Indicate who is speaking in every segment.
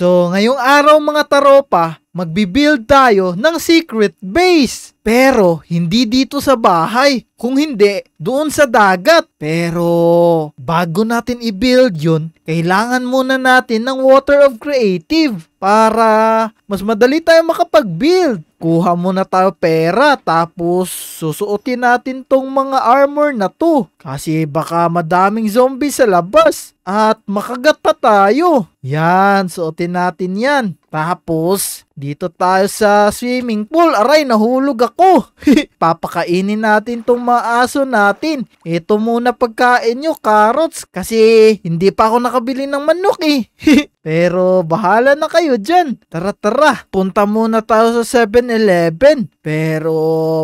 Speaker 1: So, ngayong araw mga taropa, magbibuild tayo ng secret base. Pero hindi dito sa bahay. Kung hindi, doon sa dagat. Pero bago natin i-build yun, kailangan muna natin ng Water of Creative para mas madali tayo makapag-build. Kuha muna tayo pera tapos susuotin natin tong mga armor na to. Kasi baka madaming zombie sa labas at makagat pa tayo. Yan, suotin natin yan. Tapos, dito tayo sa swimming pool. Aray, nahulog ako. Nako, papakainin natin tong mga aso natin. Ito muna pagkain nyo, carrots, kasi hindi pa ako nakabili ng manok eh. Pero bahala na kayo dyan. Tara tara, punta muna tayo sa 7-Eleven. Pero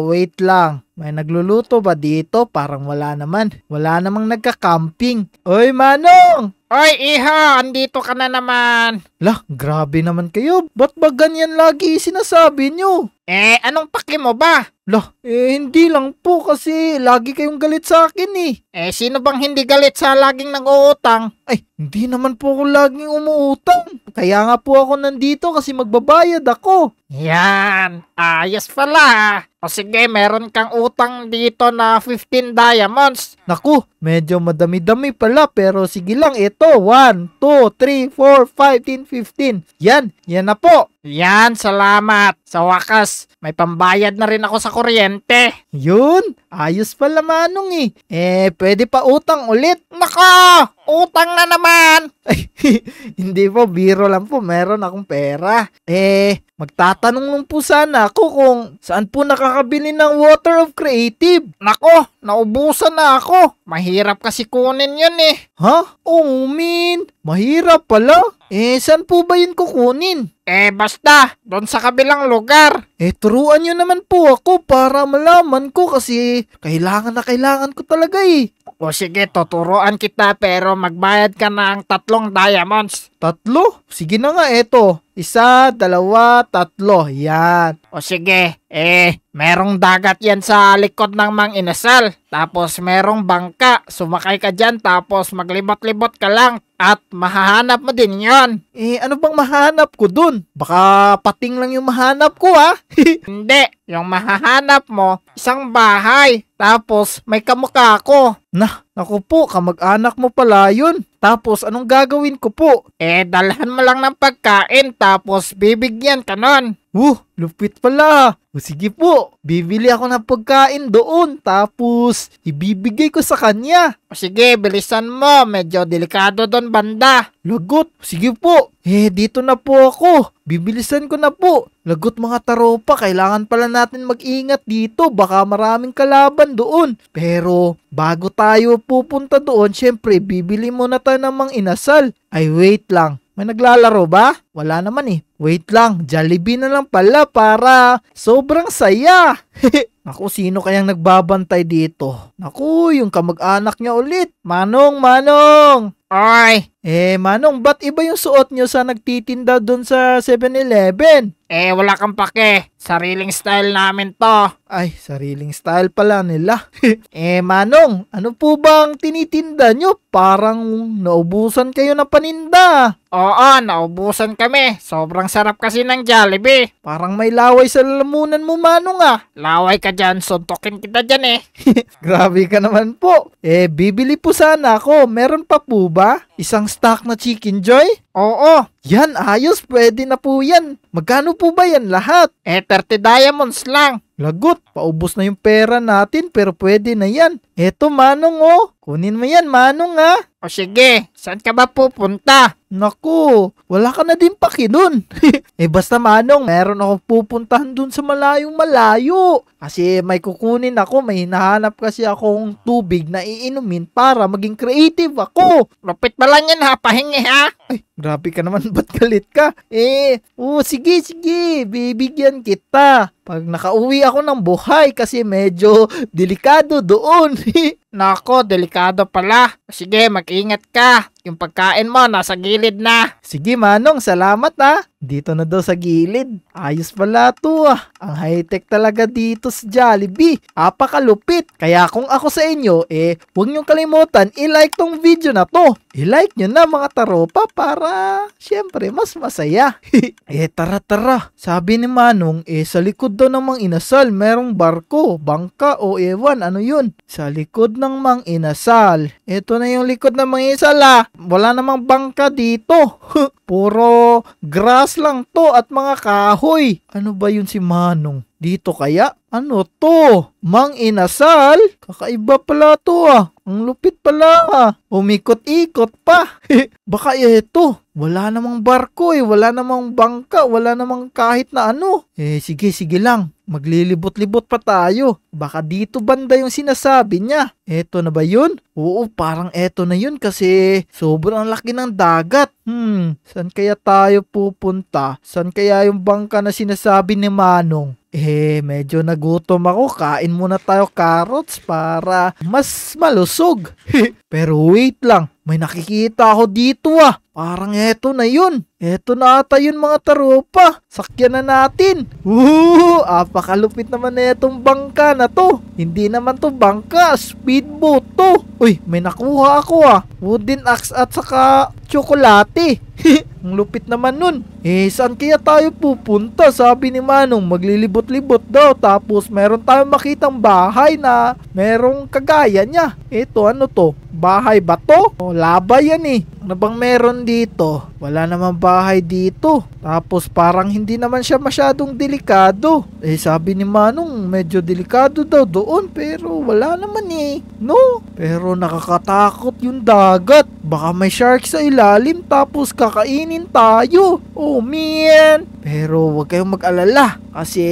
Speaker 1: wait lang, may nagluluto ba dito? Parang wala naman. Wala namang nagka-camping. Oy Manong! Oy, Iha! Andito ka na naman! Lah, grabe naman kayo. Ba't ba ganyan lagi sinasabi nyo? Eh, anong paki mo ba? Lah, eh hindi lang po kasi lagi kayong galit sa akin eh. Eh, sino bang hindi galit sa laging nag-uutang? Ay, hindi naman po ako laging umuutang. Kaya nga po ako nandito kasi magbabayad ako. Yan, ayos pala. O sige, meron kang utang dito na 15 diamonds. Naku, medyo madami-dami pala pero sige lang ito. 1, 2, 3, 4, 5, 10, 15. Yan, yan na po. Yan, salamat. Sa wakas, may pambayad na rin ako sa kuryente. Yun, ayos pala manong eh. Eh, Pwede pa utang ulit. Nako! Utang na naman! hindi po, biro lang po. Meron akong pera. Eh, magtatanong lang po sana ako kung saan po nakakabili ng Water of Creative. Nako, naubusan na ako. Mahirap kasi kunin yun eh. Ha? Huh? Oh, min. Mahirap pala. Eh, saan po ba yun kukunin? Eh, basta, doon sa kabilang lugar. Eh, turuan nyo naman po ako para malaman ko kasi kailangan na kailangan ko talaga eh. O sige, tuturuan kita pero magbayad ka na ng tatlong diamonds. Tatlo? Sige na nga, eto. Isa, dalawa, tatlo. Yan. O sige, eh, merong dagat yan sa likod ng Mang Inasal. Tapos merong bangka. Sumakay ka dyan tapos maglibot-libot ka lang. At mahahanap mo din yon. Eh, ano bang mahanap ko dun? Baka pating lang yung mahanap ko ha? Ah. Hindi, yung mahahanap mo, isang bahay. Tapos may kamukha ko. Nah, naku po, kamag-anak mo pala yun. Tapos anong gagawin ko po? Eh, dalhan mo lang ng pagkain tapos bibigyan ka nun. Wuh, lupit pala. O sige po, bibili ako ng pagkain doon tapos ibibigay ko sa kanya. O sige, bilisan mo. Medyo delikado doon banda. Lagot, sige po. Eh, dito na po ako. Bibilisan ko na po. Lagot mga taropa, kailangan pala natin mag-ingat dito. Baka maraming kalaban doon. Pero bago tayo pupunta doon, syempre bibili muna tayo ng mang inasal. Ay wait lang, may naglalaro ba? Wala naman eh. Wait lang, Jollibee na lang pala para sobrang saya. Naku, sino kayang nagbabantay dito? Naku, yung kamag-anak niya ulit. Manong, Manong! Ay! Eh, Manong, ba't iba yung suot niyo sa nagtitinda doon sa 7-Eleven? Eh, wala kang pake. Sariling style namin to. Ay, sariling style pala nila. eh, Manong, ano po bang tinitinda nyo? Parang naubusan kayo ng paninda. Oo, naubusan kami. Sobrang sarap kasi ng Jollibee. Parang may laway sa lalamunan mo, Manong ah. Laway ka dyan, suntukin kita dyan eh. Grabe ka naman po. Eh, bibili po sana ako. Meron pa po ba? Isang stock na chicken joy? Oo, yan ayos, pwede na po yan. Magkano po ba yan lahat? Eh, 30 diamonds lang. Lagot, paubos na yung pera natin pero pwede na yan. Eto manong oh, Kunin mo yan, Manong ha. O sige, saan ka ba pupunta? Naku, wala ka na din paki nun. eh basta Manong, meron ako pupuntahan dun sa malayong malayo. Kasi may kukunin ako, may hinahanap kasi akong tubig na iinumin para maging creative ako. Lupit pa lang yan ha, pahingi ha. Ay, grabe ka naman, ba't galit ka? Eh, oh sige, sige, bibigyan kita. Pag nakauwi ako ng buhay kasi medyo delikado doon. Nako, delikado pala. Sige, mag-ingat ka. Yung pagkain mo nasa gilid na. Sige Manong, salamat ha. Ah. Dito na daw sa gilid. Ayos pala to ah. Ang high-tech talaga dito sa Jollibee. Apakalupit. Kaya kung ako sa inyo, eh, huwag niyong kalimutan, i-like tong video na to. I-like nyo na mga taropa para, syempre, mas masaya. eh, tara tara. Sabi ni Manong, eh, sa likod daw ng Mang Inasal, merong barko, bangka o ewan, ano yun? Sa likod ng Mang Inasal. Ito na yung likod ng Mang Inasal ah. Wala namang bangka dito. Puro grass lang to at mga kahoy. Ano ba yun si Manong? Dito kaya? Ano to? Mang inasal? Kakaiba pala to ah. Ang lupit pala ah. Umikot-ikot pa. Baka ito. Wala namang barko eh. Wala namang bangka. Wala namang kahit na ano. Eh sige sige lang. Maglilibot-libot pa tayo. Baka dito banda yung sinasabi niya. Eto na ba yun? Oo, parang eto na yun kasi sobrang laki ng dagat. Hmm, saan kaya tayo pupunta? Saan kaya yung bangka na sinasabi ni Manong? Eh, medyo nagutom ako. Kain muna tayo carrots para mas malusog. Pero wait lang. May nakikita ako dito ah. Parang eto na yun. Eto na ata yun mga taropa. Sakyan na natin. Woo! Apakalupit naman na itong bangka na to. Hindi naman to bangka. Speedboat to. Uy, may nakuha ako ah. Wooden axe at saka tsokolate. Ang lupit naman nun. Eh, saan kaya tayo pupunta? Sabi ni Manong, maglilibot-libot daw. Tapos, meron tayong makitang bahay na merong kagaya niya. Ito, ano to? Bahay ba to? O, laba yan eh na bang meron dito? Wala naman bahay dito. Tapos parang hindi naman siya masyadong delikado. Eh sabi ni Manong medyo delikado daw doon pero wala naman eh. No? Pero nakakatakot yung dagat. Baka may shark sa ilalim tapos kakainin tayo. Oh man! Pero huwag kayong mag-alala kasi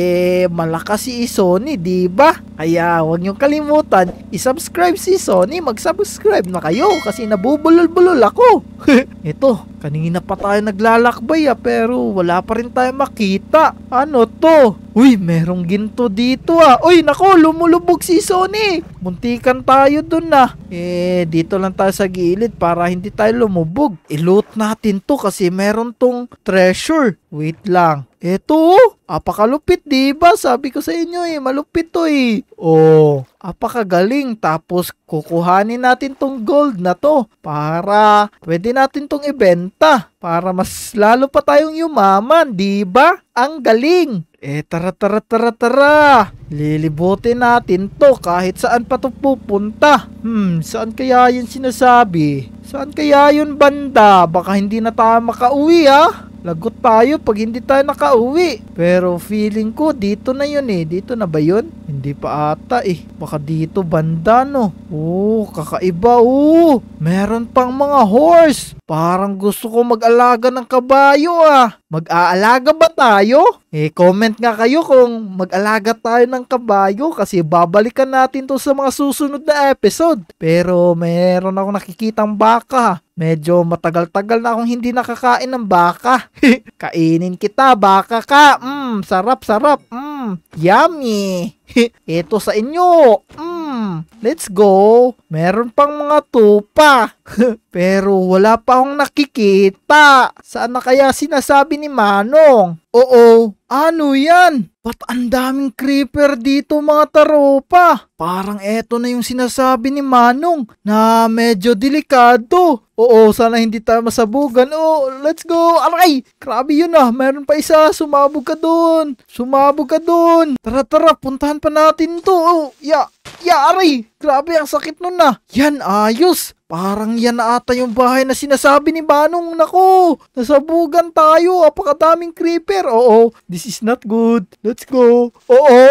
Speaker 1: malakas si Sony, 'di ba? Kaya huwag niyo kalimutan, i-subscribe si Sony, mag-subscribe na kayo kasi nabubulol-bulol ako. Ito, Kanina pa tayo naglalakbay ah, pero wala pa rin tayo makita. Ano to? Uy, merong ginto dito ah. Uy, nako, lumulubog si Sony. Muntikan tayo dun ah. Eh, dito lang tayo sa gilid para hindi tayo lumubog. Iloot natin to kasi meron tong treasure. Wait lang. Eto, oh, apakalupit, di ba? Sabi ko sa inyo eh, malupit to eh. Oh, apakagaling. Tapos, kukuhanin natin tong gold na to para pwede natin tong ibenta para mas lalo pa tayong yumaman, di ba? Ang galing! Eh, tara, tara, tara, tara! Lilibutin natin to kahit saan pa to pupunta. Hmm, saan kaya yung sinasabi? Saan kaya yun banda? Baka hindi na tayo makauwi ha? Lagot tayo pag hindi tayo nakauwi. Pero feeling ko dito na yun eh. Dito na ba yun? Hindi pa ata eh. Baka dito banda no. Oh, kakaiba oh. Meron pang mga horse. Parang gusto ko mag-alaga ng kabayo ah. Mag-aalaga ba tayo? Eh comment nga kayo kung mag-alaga tayo ng kabayo kasi babalikan natin to sa mga susunod na episode. Pero meron ako nakikitang baka baka. Medyo matagal-tagal na akong hindi nakakain ng baka. Kainin kita, baka ka. Mmm, sarap-sarap. Mmm, yummy. Ito sa inyo. Mmm, let's go. Meron pang mga tupa. Pero wala pa akong nakikita. Saan na kaya sinasabi ni Manong? Oo, ano yan? Ba't ang daming creeper dito mga taropa? Parang eto na yung sinasabi ni Manong na medyo delikado. Oo, sana hindi tayo masabugan. Oh, let's go. Aray, grabe yun ah. Meron pa isa. Sumabog ka dun. Sumabog ka dun. Tara, tara, puntahan pa natin to. Oo, oh, ya, ya, yeah, aray. Grabe, ang sakit nun na. Ah. Yan, ayos. Parang yan na ata yung bahay na sinasabi ni Banong. Nako, nasabugan tayo. Apakadaming creeper. Oo, this is not good. Let's go. Oo,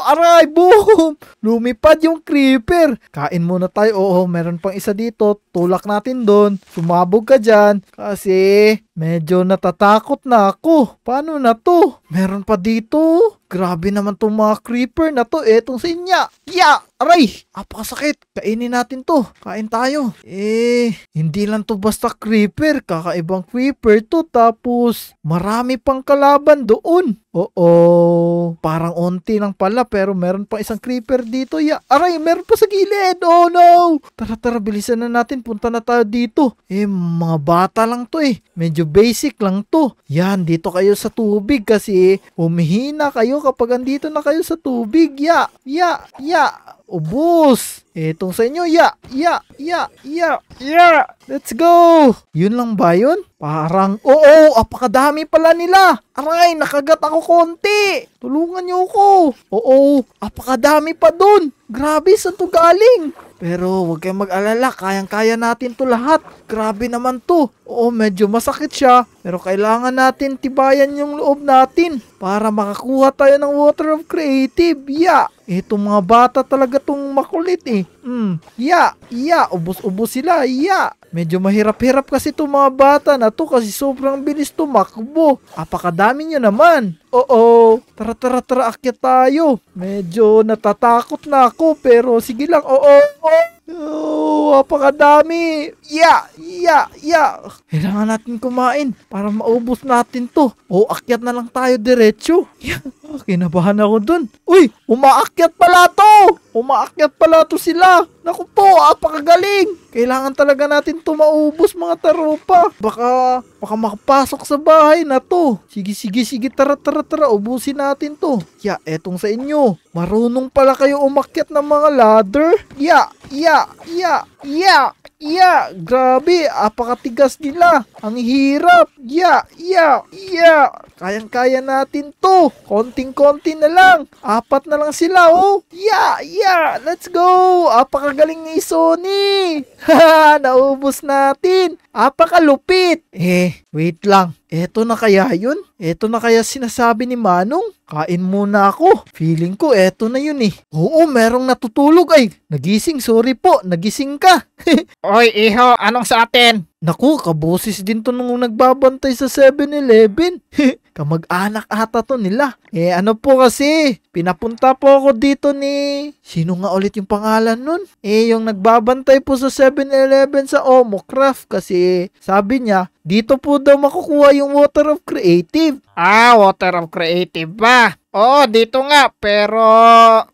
Speaker 1: aray, boom. Lumipad yung creeper. Kain muna tayo. Oo, meron pang isa dito. Tulak natin doon. Sumabog ka dyan. Kasi Medyo natatakot na ako. Paano na to? Meron pa dito. Grabe naman tong mga creeper na to. Etong sinya. Ya! Aray! Apakasakit. Kainin natin to. Kain tayo. Eh, hindi lang to basta creeper. Kakaibang creeper to. Tapos, marami pang kalaban doon. Oo, parang onti lang pala pero meron pa isang creeper dito. Ya, aray, meron pa sa gilid. Oh no! Tara, tara, bilisan na natin. Punta na tayo dito. Eh, mga bata lang to eh. Medyo basic lang to. Yan, dito kayo sa tubig kasi humihina kayo kapag andito na kayo sa tubig. Ya, ya, ya. Ubus! Itong sa inyo, ya, yeah, ya, ya, yeah, ya, ya! Let's go! Yun lang ba yun? Parang, oo, apakadami pala nila! Aray, nakagat ako konti! Tulungan niyo ako. Oo, apakadami pa doon. Grabe, saan to galing? Pero huwag kayong mag-alala, kayang-kaya natin to lahat. Grabe naman to. Oo, medyo masakit siya. Pero kailangan natin tibayan yung loob natin para makakuha tayo ng Water of Creative. Yeah! Itong mga bata talaga tong makulit eh. Mm. Yeah! Yeah! Ubus-ubus sila. Yeah! Medyo mahirap-hirap kasi itong mga bata na to kasi sobrang bilis tumakbo. Apakadami nyo naman. Oo, tara tara tara akyat tayo. Medyo natatakot na ako pero sige lang. Oo, oo. Oh, apakadami. Yeah, yeah, yeah. Kailangan natin kumain para maubos natin to. O, akyat na lang tayo diretso. Yeah. Kinabahan ako dun. Uy, umaakyat pala to. Umaakyat pala to sila. Naku po, apakagaling. Kailangan talaga natin to maubos mga taropa. Baka, baka makapasok sa bahay na to. Sige, sige, sige, tara, tara, tara, ubusin natin to. Ya, etong sa inyo. Marunong pala kayo umakyat ng mga ladder? Ya, ya, ya, ya, Yeah, grabe, apakatigas nila. Ang hirap. Yeah, yeah, yeah. Kayang-kaya natin to. Konting-konti na lang. Apat na lang sila, oh. Yeah, yeah, let's go. Apakagaling ni Sony. Ha, naubos natin. Apakalupit. Eh, wait lang. Eto na kaya yun? Eto na kaya sinasabi ni Manong? Kain muna ako. Feeling ko eto na yun eh. Oo, merong natutulog ay. Nagising, sorry po. Nagising ka. Oy, iho, anong sa atin? Naku, kaboses din to nung nagbabantay sa 7-Eleven. Kamag-anak ata to nila. Eh ano po kasi, pinapunta po ako dito ni... Sino nga ulit yung pangalan nun? Eh yung nagbabantay po sa 7-Eleven sa Omocraft kasi sabi niya, dito po daw makukuha yung Water of Creative. Ah, Water of Creative ba? Oh, dito nga, pero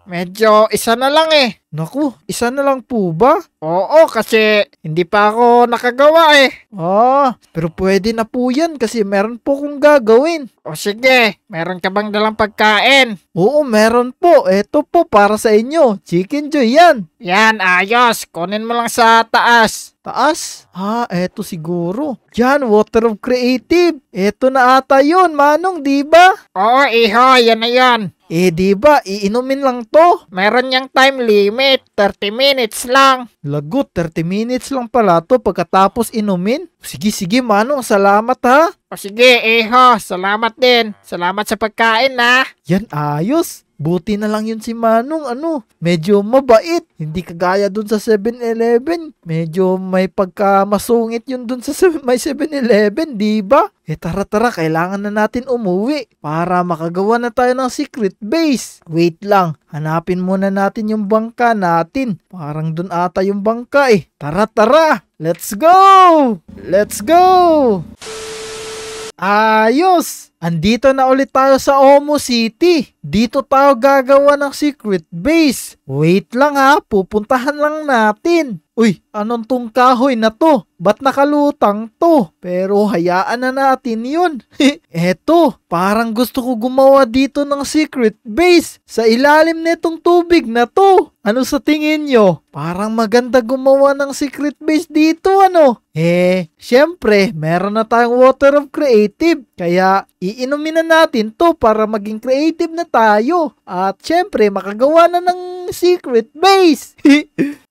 Speaker 1: medyo isa na lang eh. Naku, isa na lang po ba? Oo, kasi hindi pa ako nakagawa eh. Oh, pero pwede na po yan kasi meron po kong gagawin. O sige, meron ka bang dalang pagkain? Oo, meron po. Ito po para sa inyo. Chicken Joy yan. Yan, ayos. Kunin mo lang sa taas. Taas? Ah, eto siguro. Yan, Water of Creative. Eto na ata yun, Manong, di ba? Oo, iho. Yan na yan. Eh, di ba? Iinumin lang to. Meron yang time limit. 30 minutes lang. Lagot, 30 minutes lang pala to pagkatapos inumin. Sige, sige, Manong, salamat ha. O sige, Eho, eh, salamat din. Salamat sa pagkain na. Yan, ayos. Buti na lang yun si Manong, ano, medyo mabait. Hindi kagaya dun sa 7-Eleven. Medyo may pagkamasungit yun dun sa may 7-Eleven, di ba? Eh tara tara, kailangan na natin umuwi para makagawa na tayo ng secret base. Wait lang, hanapin muna natin yung bangka natin. Parang dun ata yung yung bangka eh. Tara, tara! Let's go! Let's go! Ayos! Andito na ulit tayo sa Omo City. Dito tayo gagawa ng secret base. Wait lang ha, pupuntahan lang natin. Uy, anong tong kahoy na to? Ba't nakalutang to? Pero hayaan na natin yun. Eto, parang gusto ko gumawa dito ng secret base sa ilalim nitong tubig na to. Ano sa tingin nyo? Parang maganda gumawa ng secret base dito ano? Eh, syempre, meron na tayong Water of Creative. Kaya, i iinumin na natin to para maging creative na tayo. At syempre, makagawa na ng secret base. 3, 2,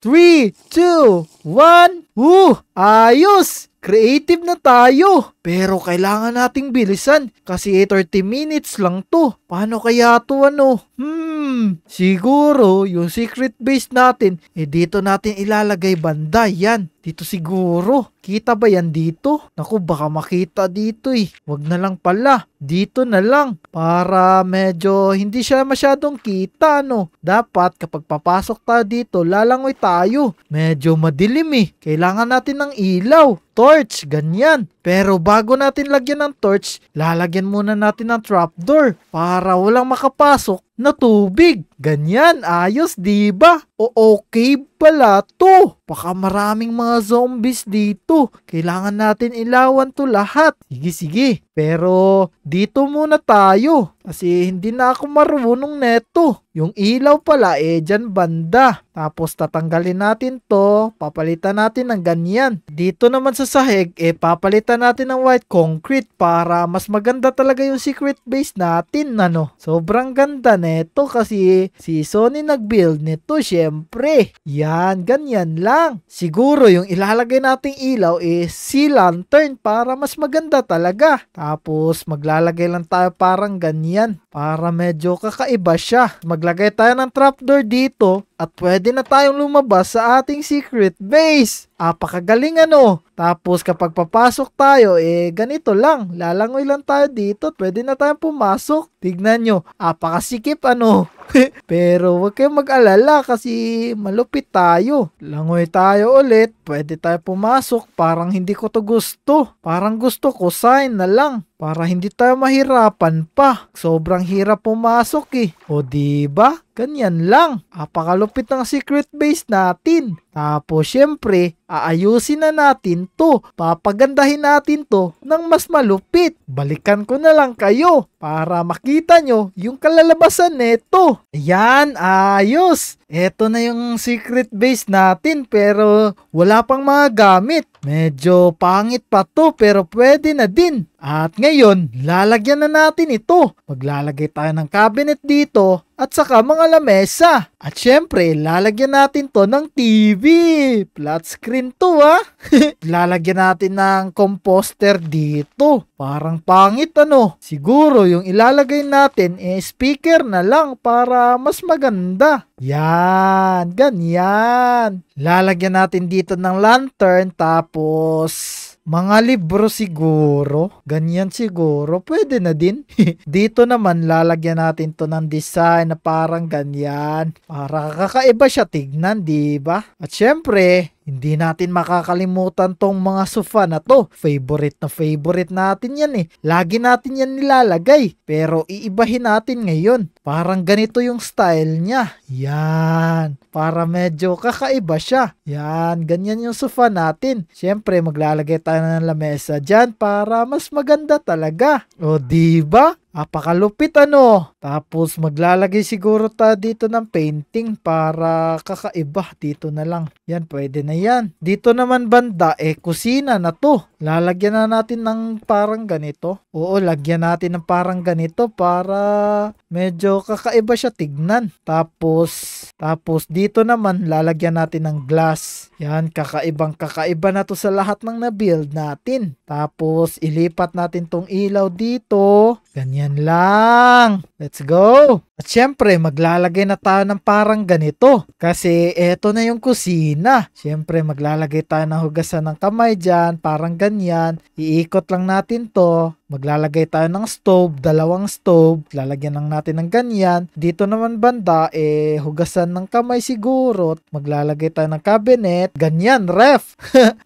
Speaker 1: 1, Woo! Ayos! Creative na tayo! Pero kailangan nating bilisan kasi 30 minutes lang to. Paano kaya to ano? Hmm, siguro yung secret base natin, eh dito natin ilalagay banda yan. Dito siguro. Kita ba yan dito? Naku, baka makita dito eh. Wag na lang pala dito na lang para medyo hindi siya masyadong kita no. Dapat kapag papasok tayo dito, lalangoy tayo. Medyo madilim eh. Kailangan natin ng ilaw torch, ganyan. Pero bago natin lagyan ng torch, lalagyan muna natin ng trapdoor para walang makapasok na tubig. Ganyan, ayos, di ba? O okay pala to. Baka maraming mga zombies dito. Kailangan natin ilawan to lahat. Sige, sige. Pero dito muna tayo. Kasi hindi na ako marunong neto. Yung ilaw pala eh dyan banda. Tapos tatanggalin natin to, papalitan natin ng ganyan. Dito naman sa sahig eh papalitan natin ng white concrete para mas maganda talaga yung secret base natin ano. Sobrang ganda neto kasi si Sony nagbuild nito syempre. Yan, ganyan lang. Siguro yung ilalagay nating ilaw is eh, sea lantern para mas maganda talaga. Tapos maglalagay lang tayo parang ganyan yan para medyo kakaiba siya. Maglagay tayo ng trapdoor dito at pwede na tayong lumabas sa ating secret base. Apakagaling ano. Tapos kapag papasok tayo, eh ganito lang. Lalangoy lang tayo dito at pwede na tayong pumasok. Tignan nyo, apakasikip ano. Pero huwag kayong mag-alala kasi malupit tayo. Langoy tayo ulit. Pwede tayo pumasok. Parang hindi ko to gusto. Parang gusto ko sign na lang. Para hindi tayo mahirapan pa. Sobrang hirap pumasok eh. O ba? Diba? Ganyan lang. Apakalupit ng secret base natin. Tapos syempre, aayusin na natin to. Papagandahin natin to ng mas malupit. Balikan ko na lang kayo para makita nyo yung kalalabasan nito. Ayan, ayos. Eto na yung secret base natin pero wala pang mga gamit. Medyo pangit pa to pero pwede na din. At ngayon, lalagyan na natin ito. Maglalagay tayo ng cabinet dito at saka mga lamesa. At syempre, lalagyan natin to ng TV. Flat screen to ha. lalagyan natin ng composter dito. Parang pangit ano. Siguro yung ilalagay natin eh speaker na lang para mas maganda. Yan, ganyan. Lalagyan natin dito ng lantern tapos mga libro siguro. Ganyan siguro. Pwede na din. Dito naman, lalagyan natin to ng design na parang ganyan. Para kakaiba siya tignan, di ba? At syempre, hindi natin makakalimutan tong mga sofa na to. Favorite na favorite natin yan eh. Lagi natin yan nilalagay. Pero iibahin natin ngayon. Parang ganito yung style niya. Yan. Para medyo kakaiba siya. Yan. Ganyan yung sofa natin. Siyempre maglalagay tayo ng lamesa dyan para mas maganda talaga. O ba? Diba? Apakalupit ano. Tapos maglalagay siguro ta dito ng painting para kakaiba dito na lang. Yan, pwede na yan. Dito naman banda, eh, kusina na to. Lalagyan na natin ng parang ganito. Oo, lagyan natin ng parang ganito para medyo kakaiba siya tignan. Tapos, tapos dito naman, lalagyan natin ng glass. Yan, kakaibang kakaiba na to sa lahat ng na-build natin. Tapos, ilipat natin tong ilaw dito. Ganyan yan lang. Let's go. At syempre, maglalagay na tayo ng parang ganito. Kasi eto na yung kusina. Syempre, maglalagay tayo ng hugasan ng kamay dyan. Parang ganyan. Iikot lang natin to. Maglalagay tayo ng stove, dalawang stove. Lalagyan lang natin ng ganyan. Dito naman banda, eh, hugasan ng kamay siguro. Maglalagay tayo ng cabinet. Ganyan, ref.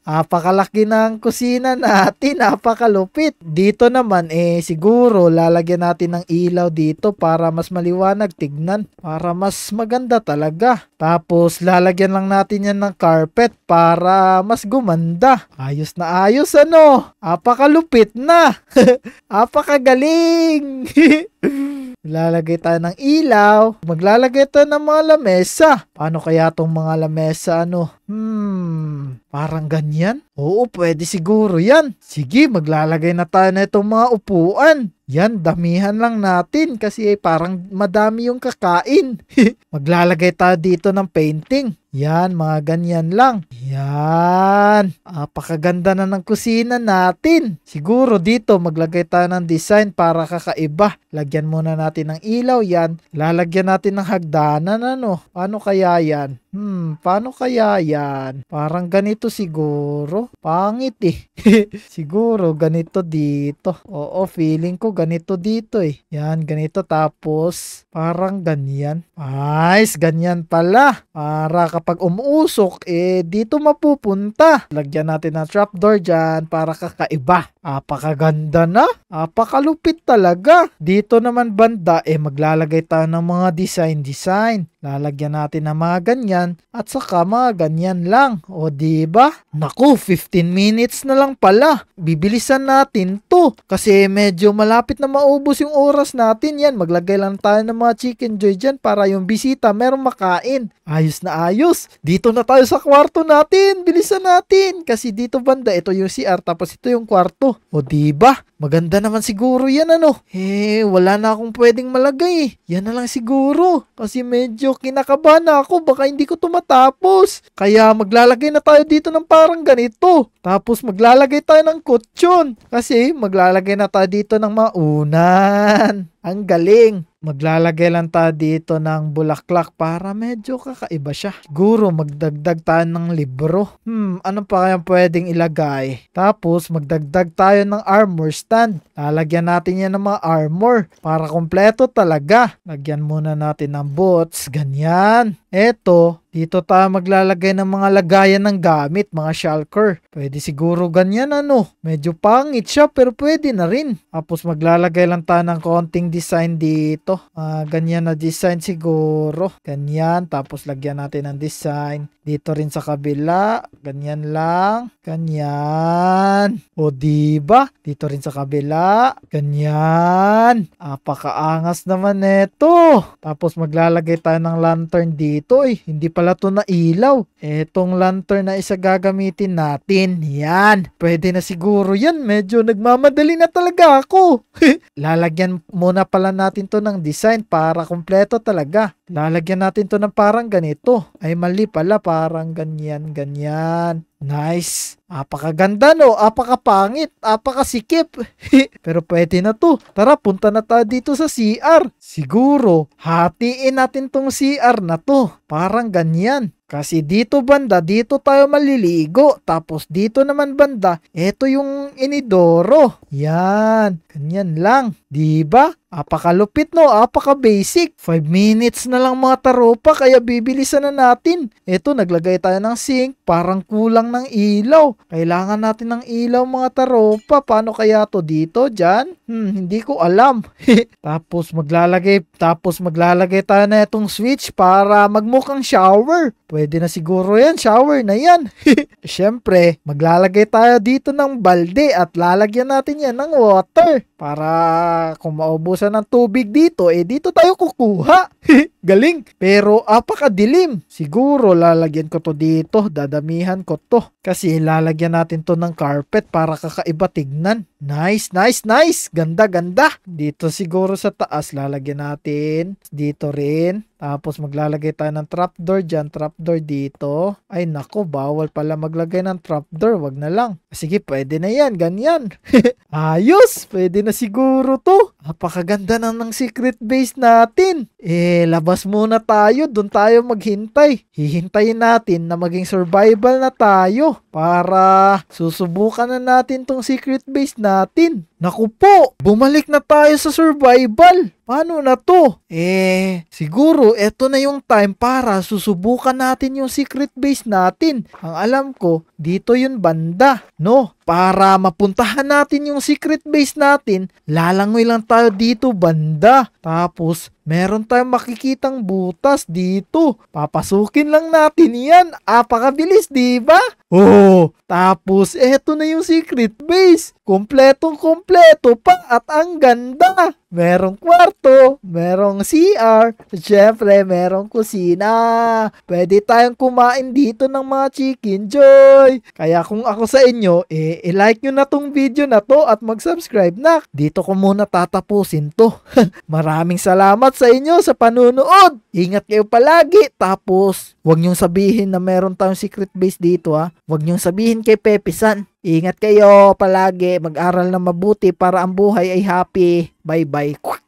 Speaker 1: Napakalaki ng kusina natin. Napakalupit. Dito naman, eh, siguro, lalagyan lalagyan natin ng ilaw dito para mas maliwanag tignan. Para mas maganda talaga. Tapos lalagyan lang natin yan ng carpet para mas gumanda. Ayos na ayos ano. Apakalupit na. Apakagaling. Lalagay tayo ng ilaw. Maglalagay tayo ng mga lamesa. Paano kaya tong mga lamesa ano? Hmm, parang ganyan? Oo, pwede siguro yan. Sige, maglalagay na tayo na itong mga upuan. Yan, damihan lang natin kasi eh, parang madami yung kakain. Maglalagay tayo dito ng painting. Yan, mga ganyan lang. Yan. Apakaganda na ng kusina natin. Siguro dito maglagay tayo ng design para kakaiba. Lagyan muna natin ng ilaw yan. Lalagyan natin ng hagdanan ano. Paano kaya yan? Hmm, paano kaya yan? Parang ganito siguro. Pangit eh. siguro ganito dito. Oo, feeling ko ganito dito eh. Yan, ganito. Tapos, parang ganyan. Nice, ganyan pala. Para kapag umuusok, eh, dito mapupunta. Lagyan natin ng trapdoor dyan para kakaiba. Apakaganda na. Apakalupit talaga. Dito naman banda, eh, maglalagay tayo ng mga design-design Lalagyan natin ng mga ganyan at saka mga ganyan lang. O di ba? Naku, 15 minutes na lang pala. Bibilisan natin to kasi medyo malapit na maubos yung oras natin yan. Maglagay lang tayo ng mga chicken joy diyan para yung bisita meron makain. Ayos na ayos. Dito na tayo sa kwarto natin. Bilisan natin kasi dito banda ito yung CR tapos ito yung kwarto. O di ba? Maganda naman siguro yan ano. Eh, wala na akong pwedeng malagay. Yan na lang siguro. Kasi medyo kinakabahan na ako. Baka hindi ko tumatapos. Kaya maglalagay na tayo dito ng parang ganito. Tapos maglalagay tayo ng kutsyon. Kasi maglalagay na tayo dito ng maunan. Ang galing. Maglalagay lang tayo dito ng bulaklak para medyo kakaiba siya. Guro, magdagdag tayo ng libro. Hmm, ano pa kaya pwedeng ilagay? Tapos, magdagdag tayo ng armor stand. Lalagyan natin yan ng mga armor para kompleto talaga. Lagyan muna natin ng boots, ganyan. Eto, dito ta maglalagay ng mga lagayan ng gamit, mga shulker. Pwede siguro ganyan ano. Medyo pangit siya pero pwede na rin. Tapos maglalagay lang ta ng konting design dito. Uh, ganyan na design siguro. Ganyan. Tapos lagyan natin ng design. Dito rin sa kabila. Ganyan lang. Ganyan. O diba? Dito rin sa kabila. Ganyan. Apakaangas naman neto. Tapos maglalagay tayo ng lantern dito eh. Hindi pala to na ilaw. Etong lantern na isa gagamitin natin. Yan. Pwede na siguro yan. Medyo nagmamadali na talaga ako. Lalagyan muna pala natin to ng design para kumpleto talaga. Lalagyan natin to ng parang ganito. Ay mali pala, parang ganyan, ganyan. Nice. Apakaganda no, apakapangit, apakasikip. Pero pwede na to. Tara, punta na tayo dito sa CR. Siguro, hatiin natin tong CR na to. Parang ganyan. Kasi dito banda, dito tayo maliligo. Tapos dito naman banda, ito yung inidoro. Yan, ganyan lang. ba? Diba? Apakalupit no, apaka-basic. 5 minutes na lang mga taropa, kaya bibilisan na natin. Ito, naglagay tayo ng sink, parang kulang ng ilaw. Kailangan natin ng ilaw mga taropa. Paano kaya to dito, dyan? Hmm, hindi ko alam. tapos maglalagay, tapos maglalagay tayo na itong switch para magmukhang shower. Pwede Pwede na siguro yan, shower na yan. Siyempre, maglalagay tayo dito ng balde at lalagyan natin yan ng water para kung maubusan ng tubig dito, eh dito tayo kukuha. Galing. Pero apakadilim. Siguro lalagyan ko to dito, dadamihan ko to. Kasi lalagyan natin to ng carpet para kakaiba tignan. Nice, nice, nice. Ganda, ganda. Dito siguro sa taas lalagyan natin. Dito rin. Tapos maglalagay tayo ng trapdoor dyan, trapdoor dito. Ay nako, bawal pala maglagay ng trapdoor, wag na lang. Sige, pwede na yan, ganyan. Ayos, pwede na siguro to. Napakaganda na ng secret base natin. Eh, labas muna tayo, dun tayo maghintay. Hihintayin natin na maging survival na tayo para susubukan na natin tong secret base natin. Naku po, bumalik na tayo sa survival. Paano na to? Eh, siguro eto na yung time para susubukan natin yung secret base natin. Ang alam ko, dito yung banda, no? Para mapuntahan natin yung secret base natin, lalangoy lang tayo dito banda. Tapos, meron tayong makikitang butas dito. Papasukin lang natin yan. Apakabilis, di ba? Oh, tapos eto na yung secret base. Kompletong kompleto pa at ang ganda. Merong kwarto, merong CR, syempre merong kusina. Pwede tayong kumain dito ng mga chicken joy. Kaya kung ako sa inyo, eh, i-like nyo na tong video na to at mag-subscribe na. Dito ko muna tatapusin to. Maraming salamat sa inyo sa panunood. Ingat kayo palagi. Tapos, Huwag niyong sabihin na meron tayong secret base dito ha. Huwag niyong sabihin kay Pepisan. Ingat kayo palagi. Mag-aral na mabuti para ang buhay ay happy. Bye-bye.